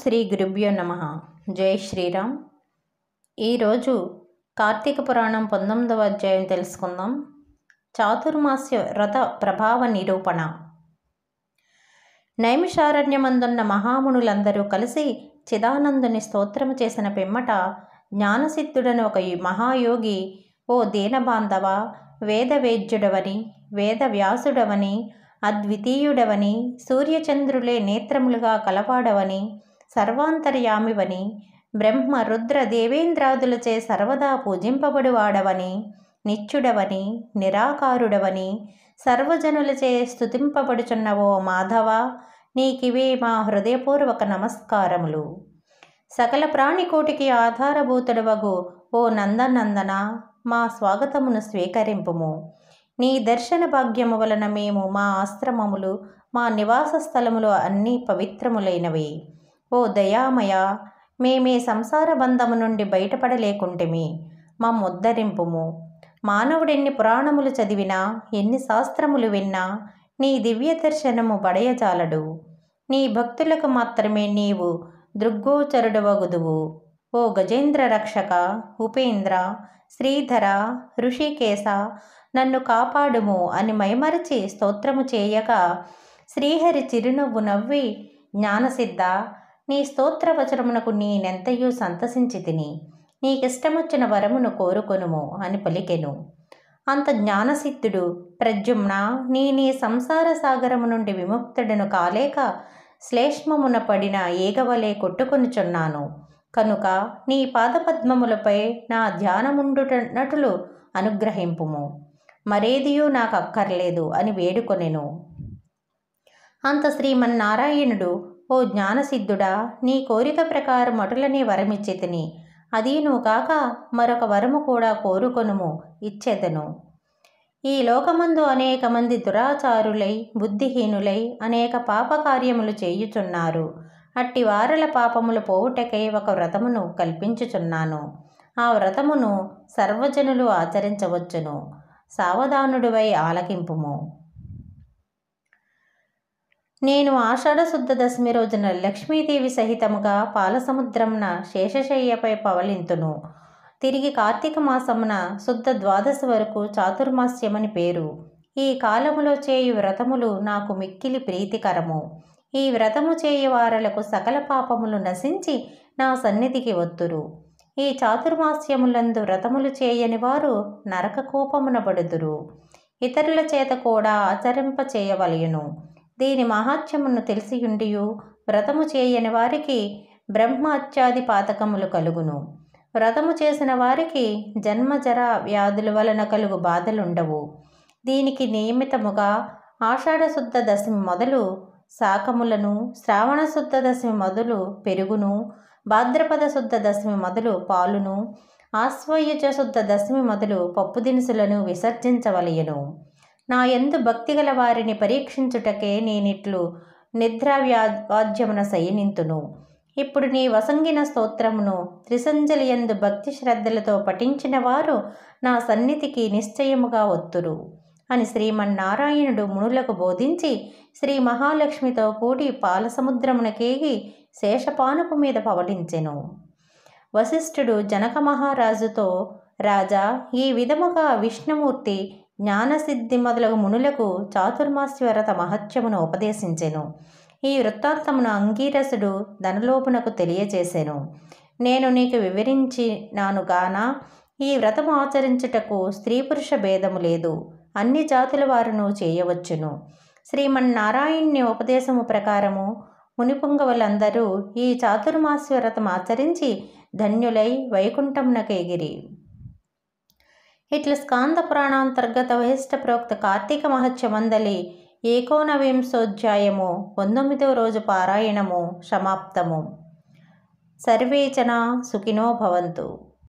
శ్రీ గురుభ్యో నమ జై శ్రీరామ్ ఈరోజు కార్తీక పురాణం పంతొమ్మిదవ అధ్యాయం తెలుసుకుందాం చాతుర్మాస్య వ్రత ప్రభావ నిరూపణ నైమిషారణ్యమందున్న మహామునులందరూ కలిసి చిదానందుని స్తోత్రము చేసిన పిమ్మట జ్ఞానసిద్ధుడని ఒక మహాయోగి ఓ దీనబాంధవ వేదవేద్యుడవని వేదవ్యాసుడవని అద్వితీయుడవని సూర్యచంద్రులే నేత్రములుగా కలవాడవని సర్వాంతర్యామివని బ్రహ్మ రుద్ర దేవేంద్రాదులచే సర్వదా పూజింపబడువాడవని నిత్యుడవని నిరాకారుడవని సర్వజనులచే స్థుతింపబడుచున్నవో ఓ మాధవ నీకివే మా హృదయపూర్వక నమస్కారములు సకల ప్రాణికోటికి ఆధారభూతుడవగు ఓ నందనందన మా స్వాగతమును స్వీకరింపుము నీ దర్శన భాగ్యము వలన మేము మా ఆశ్రమములు మా నివాస స్థలములు అన్నీ పవిత్రములైనవి ఓ దయామయ మేమే సంసార బంధము నుండి బయటపడలేకుంటేమి మా ముద్దరింపుము మానవుడెన్ని పురాణములు చదివినా ఎన్ని శాస్త్రములు విన్నా నీ దివ్య దర్శనము బడయజాలడు నీ భక్తులకు మాత్రమే నీవు దృగ్గోచరుడవగుదువు ఓ గజేంద్ర రక్షక ఉపేంద్ర శ్రీధర ఋషికేశ నన్ను కాపాడుము అని మైమరచి స్తోత్రము చేయగా శ్రీహరి చిరునవ్వు నవ్వి జ్ఞానసిద్ధ నీ నీ నెంతయు సంతసించి తిని నీకిష్టమొచ్చిన వరమును కోరుకొనుము అని పలికెను అంత జ్ఞానసిద్ధుడు ప్రజుమ్న నీ నీ సంసార సాగరము నుండి విముక్తుడను కాలేక శ్లేష్మమున పడిన ఏగవలే కొట్టుకొనుచున్నాను కనుక నీ పాదపద్మములపై నా ధ్యానముండుటనటులు అనుగ్రహింపుము మరేదియూ నాకు అక్కర్లేదు అని వేడుకొనెను అంత శ్రీమన్నారాయణుడు ఓ జ్ఞానసిద్ధుడా నీ కోరిక ప్రకారం అటులనే వరమిచ్చేతిని అది నువ్వు కాక మరొక వరము కూడా కోరుకొనుము ఇచ్చేదను ఈ లోకమందు అనేక మంది దురాచారులై బుద్ధిహీనులై అనేక పాపకార్యములు చేయుచున్నారు అట్టి వారల పాపములు పోవుటకై ఒక వ్రతమును కల్పించుచున్నాను ఆ వ్రతమును సర్వజనులు ఆచరించవచ్చును సావధానుడివై ఆలకింపుము నేను ఆషాఢశుద్ధ దశమి రోజున లక్ష్మీదేవి సహితముగా పాలసముద్రంన శేషశయ్యపై పవలింతును తిరిగి కార్తీక మాసమున శుద్ధ ద్వాదశి వరకు చాతుర్మాస్యమని పేరు ఈ కాలములో చేయు వ్రతములు నాకు మిక్కిలి ప్రీతికరము ఈ వ్రతము చేయు వారలకు సకల పాపములు నశించి నా సన్నిధికి వత్తురు ఈ చాతుర్మాస్యములందు వ్రతములు చేయని వారు నరక కోపమున పడుదురు ఇతరుల చేత కూడా ఆచరింప చేయవలయును దీని మహాత్మ్యమును తెలిసియుండియు వ్రతము చేయని వారికి బ్రహ్మహత్యాది పాతకములు కలుగును వ్రతము చేసిన వారికి జన్మజర వ్యాధుల వలన కలుగు బాధలుండవు దీనికి నియమితముగా ఆషాఢశుద్ధ దశమి మొదలు శాకములను శ్రావణశుద్ధ దశమి మొదలు పెరుగును భాద్రపద శుద్ధ దశమి మొదలు పాలును ఆశ్వయుజ శుద్ధ దశమి మొదలు పప్పు దినుసులను విసర్జించవలయను నా ఎందు భక్తి గల వారిని పరీక్షించుటకే నేనిట్లు నిద్రావ్యాద్యమున వాద్యమున ఇప్పుడు నీ వసంగిన స్తోత్రమును ఎందు భక్తి శ్రద్ధలతో పఠించిన వారు నా సన్నిధికి నిశ్చయముగా ఒత్తురు అని శ్రీమన్నారాయణుడు మునులకు బోధించి శ్రీ మహాలక్ష్మితో కూడి పాలసముద్రమునకేగి శేషపానపు మీద పవలించెను వశిష్ఠుడు జనక మహారాజుతో రాజా ఈ విధముగా విష్ణుమూర్తి జ్ఞానసిద్ధి మొదలగు మునులకు వ్రత మహత్యమును ఉపదేశించెను ఈ వృత్తాంతమును అంగీరసుడు ధనలోపునకు తెలియజేశాను నేను నీకు వివరించినాను గాన ఈ వ్రతము ఆచరించుటకు స్త్రీ పురుష భేదము లేదు అన్ని జాతుల వారును చేయవచ్చును శ్రీమన్నారాయణ్య ఉపదేశము ప్రకారము మునిపుంగవులందరూ ఈ చాతుర్మాస్య వ్రతం ఆచరించి ధన్యులై వైకుంఠమునకు ఎగిరి ఇట్లు స్కాంద పురాణాంతర్గత వహిష్ట ప్రోక్త కార్తీక మందలి ఏకోనవింశోధ్యాయము పంతొమ్మిదవ రోజు పారాయణము సమాప్తము సర్వేచన సుఖినో భవంతు